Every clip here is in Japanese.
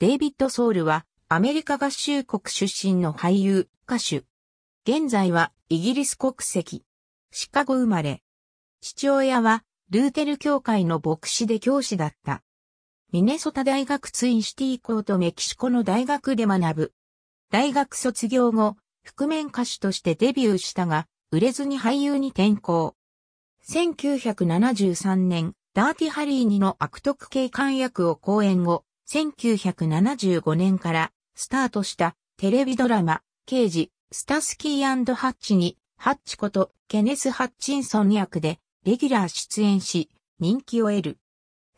デイビッド・ソウルは、アメリカ合衆国出身の俳優、歌手。現在は、イギリス国籍。シカゴ生まれ。父親は、ルーテル教会の牧師で教師だった。ミネソタ大学ツインシティ校とメキシコの大学で学ぶ。大学卒業後、覆面歌手としてデビューしたが、売れずに俳優に転向。1973年、ダーティハリーニの悪徳警官役を講演後、1975年からスタートしたテレビドラマ、刑事、スタスキーハッチに、ハッチことケネス・ハッチンソン役でレギュラー出演し、人気を得る。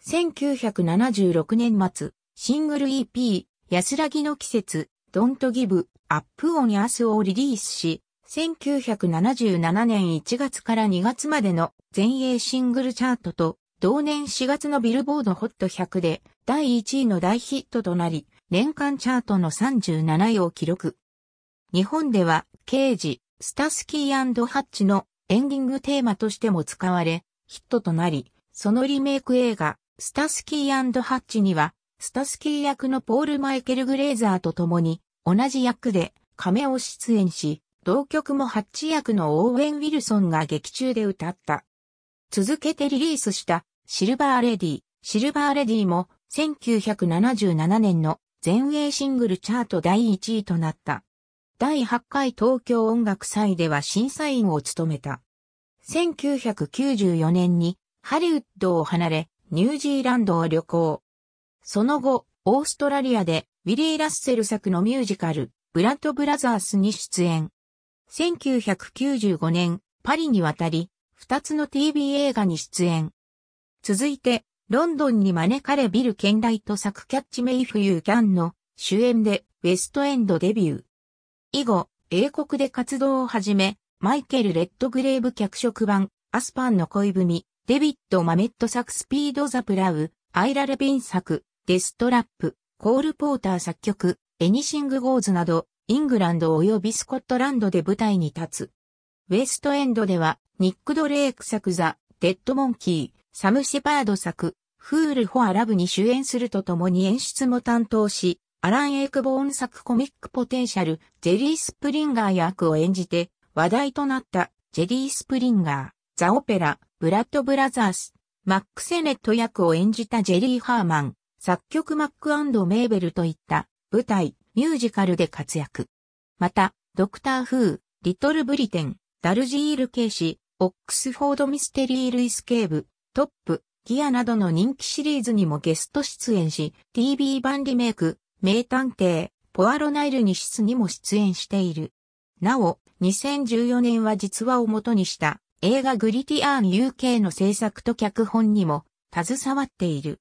1976年末、シングル EP、安らぎの季節、ドントギブ、アップオンアスをリリースし、1977年1月から2月までの全英シングルチャートと同年4月のビルボードホット100で第1位の大ヒットとなり、年間チャートの37位を記録。日本では、ケージ、スタスキーハッチのエンディングテーマとしても使われ、ヒットとなり、そのリメイク映画、スタスキーハッチには、スタスキー役のポール・マイケル・グレーザーと共に、同じ役で、亀を出演し、同曲もハッチ役のオーウェン・ウィルソンが劇中で歌った。続けてリリースしたシルバーレディ、シルバーレディも1977年の全英シングルチャート第1位となった。第8回東京音楽祭では審査員を務めた。1994年にハリウッドを離れニュージーランドを旅行。その後、オーストラリアでウィリー・ラッセル作のミュージカル、ブラッド・ブラザースに出演。1995年、パリに渡り、2つの TV 映画に出演。続いて、ロンドンに招かれビル・ケンライト作キャッチメイフユー・キャンの主演でウェストエンドデビュー。以後、英国で活動を始め、マイケル・レッドグレーブ脚色版、アスパンの恋文、デビッド・マメット作スピード・ザ・プラウ、アイラ・レビン作、デストラップ、コール・ポーター作曲、エニシング・ゴーズなど、イングランド及びスコットランドで舞台に立つ。ウェストエンドでは、ニック・ドレイク作ザ・デッド・モンキー、サム・シェパード作、フール・フォア・ラブに主演するとともに演出も担当し、アラン・エイクボーン作コミックポテンシャル、ジェリー・スプリンガー役を演じて話題となったジェリー・スプリンガー、ザ・オペラ、ブラッド・ブラザース、マック・セネット役を演じたジェリー・ハーマン、作曲マック・メーベルといった舞台、ミュージカルで活躍。また、ドクター・フー、リトル・ブリテン、ダルジール・ケイシ、オックスフォード・ミステリー・ルイス・ケーブ、トップ、ギアなどの人気シリーズにもゲスト出演し、TV 版リメイク、名探偵、ポアロナイルに出にも出演している。なお、2014年は実話を元にした映画グリティアーン UK の制作と脚本にも携わっている。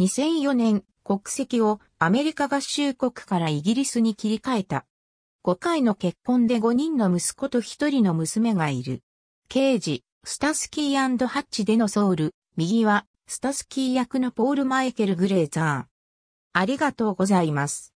2004年、国籍をアメリカ合衆国からイギリスに切り替えた。5回の結婚で5人の息子と1人の娘がいる。刑事、スタスキーハッチでのソウル、右は、スタスキー役のポール・マイケル・グレーザー。ありがとうございます。